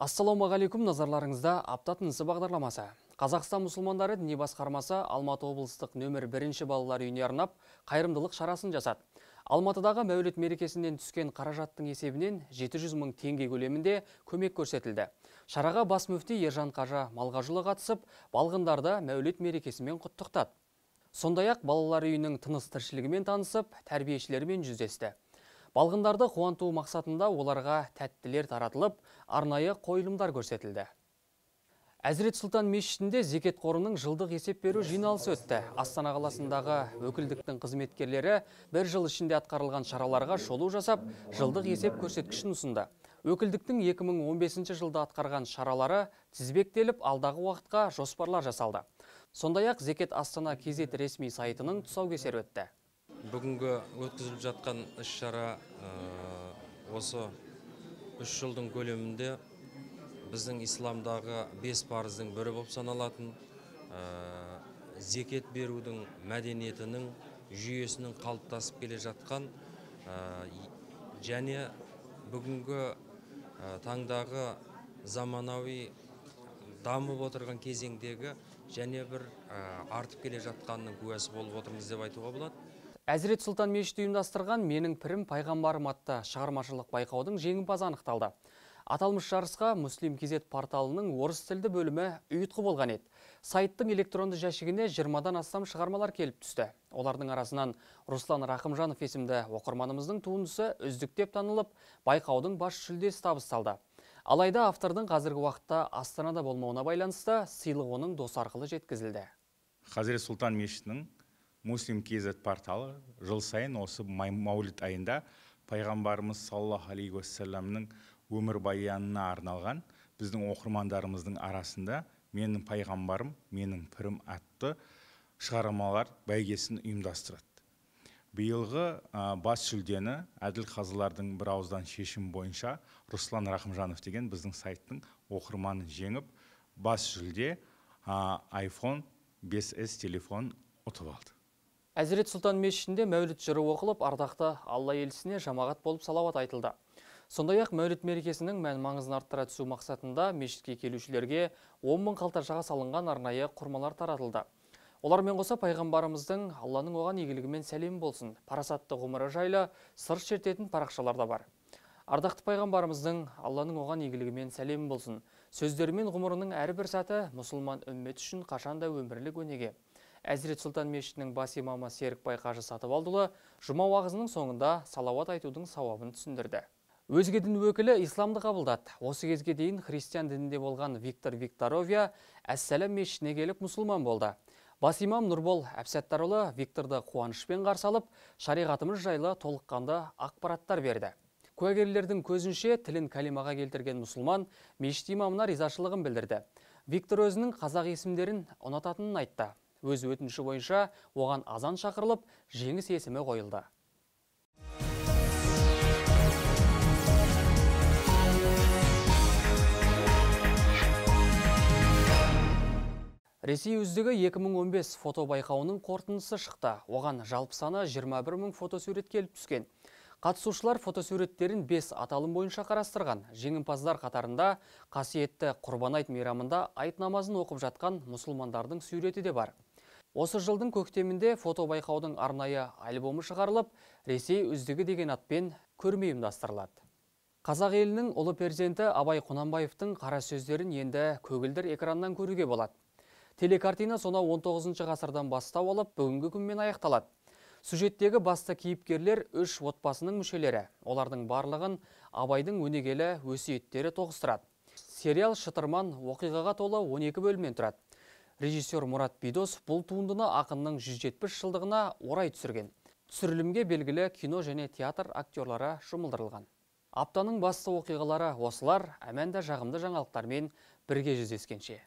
Ассаламу ассалаумағалейкум назарларыңызда аптатын тынысы бағдарламасы қазақстан мұсылмандары діне басқармасы алматы облыстық нөмір бірінші балалар үйіне арнап қайырымдылық шарасын жасады алматыдағы мәулет мерекесінен түскен қаражаттың есебінен 700 мүн теңге көлемінде көмек көрсетілді шараға бас мүфті ержан қажа малғажыұлы қатысып балғындарды мәулет мерекесімен құттықтады сондай ақ балалар үйінің тыныс тіршілігімен танысып тәрбиешілермен жүздесті Балғындарды қуанту мақсатында оларға тәттілер таратылып, арнайы қойылымдар көрсетілді. Әзірет Сұлтан мешітінде зекет қорының жылдық есеп беру жиналысы өтті. Астана қаласындағы өкілдіктің қызметкерлері бір жыл ішінде атқарылған шараларға шолу жасап, жылдық есеп көрсеткішін ұсынды. Өкілдіктің 2015 жылда атқарған шаралары тізбектеліп, алдағы уақытқа жоспарлар жасалды. Сондай ақ зекет Астана кезет ресми сайтының кесер өтті бүгінгі өткізіліп жатқан іс шара э, осы үш жылдың көлемінде біздің исламдағы бес парыздың бірі болып саналатын э, зекет берудің мәдениетінің жүйесінің қалыптасып келе жатқан э, және бүгінгі таңдағы заманауи дамып отырған кезеңдегі және бір артып келе жатқанның куәсі болып отырмыз деп айтуға болады әзірет сұлтан мешіті ұйымдастырған менің пірім пайғамбарым атты шығармашылық байқаудың жеңімпазы анықталды аталмыш жарысқа муслим кезет порталының орыс тілді бөлімі ұйытқы болған еді сайттың электронды жәшігіне 20-дан астам шығармалар келіп түсті олардың арасынан руслан рақымжанов есімді оқырманымыздың туындысы үздіктеп танылып байқаудың бас жүлдесі салды. алайда автордың қазіргі уақытта астанада болмауына байланысты сыйлық оның досы арқылы жеткізілді хазірет сұлтан мешітінің муслим kz порталы жыл сайын осы маулит айында пайғамбарымыз саллаллаху алейхи уассаламның өмірбаянына арналған біздің оқырмандарымыздың арасында менің пайғамбарым менің пірім атты шығармалар бәйгесін ұйымдастырады биылғы ә, бас жүлдені әділ қазылардың бірауыздан шешім бойынша руслан рахымжанов деген біздің сайттың оқырманы жеңіп бас жүлде ә, iphone 5s телефон ұтып алды Әзірет Сұлтан мешітінде мәуліт жыры оқылып, ардақты Алла елісіне жамағат болып салауат айтылды. Сондай ақ мәуліт мерекесінің мән маңызын арттыра түсу мақсатында мешітке келушілерге 10 мың қалташаға салынған арнайы құрмалар таратылды. Олар мен қоса пайғамбарымыздың Алланың оған игілігімен сәлем болсын, парасатты ғұмыры жайлы сыр шертетін парақшаларда бар. Ардақты пайғамбарымыздың Алланың оған игілігімен сәлем болсын. Сөздерімен ғұмырының әрбір саты мұсылман үммет үшін қашанда өмірлік өнеге әзірет сұлтан мешітінің бас имамы серікбай қажы сатыбалдыұлы жұма уағызының соңында салават айтудың сауабын түсіндірді өзге дін өкілі исламды қабылдады осы кезге дейін христиан дінінде болған виктор викторовия әссәлем мешітіне келіп мұсылман болды бас имам нұрбол әбсәттарұлы викторды қуанышпен қарсы алып шариғатымыз жайлы толыққанды ақпараттар берді куәгерлердің көзінше тілін кәлимаға келтірген мұсылман мешіт имамына ризашылығын білдірді виктор өзінің қазақ есімдерін ұнататынын айтты Өз өтінші бойынша оған азан шақырылып, жеңіс есімі қойылды. Ресей үздігі 2015 фото байқауының қорытындысы шықты. Оған жалпы саны 21 мың фотосурет келіп түскен. Қатысушылар фотосуреттерін 5 аталым бойынша қарастырған. Жеңімпаздар қатарында қасиетті құрбан айт мейрамында айт намазын оқып жатқан мұсылмандардың суреті де бар. Осы жылдың көктемінде фотобайқаудың арнайы альбомы шығарылып, Ресей үздігі деген атпен көрме ұйымдастырылады. Қазақ елінің ұлы перзенті Абай Құнанбаевтың қара сөздерін енді көгілдір экраннан көруге болады. Телекартина сона 19 ғасырдан бастау алып, бүгінгі күнмен аяқталады. Сюжеттегі басты кейіпкерлер үш отбасының мүшелері. Олардың барлығын Абайдың өнегелі өсиеттері тоғыстырады. Сериал шытырман оқиғаға толы 12 бөлімнен тұрады режиссер Мұрат Бидос бұл туындыны ақынның 170 жылдығына орай түсірген. Түсірілімге белгілі кино және театр актерлары жұмылдырылған. Аптаның басты оқиғалары осылар әменді жағымды жаңалықтармен бірге жүздескенше.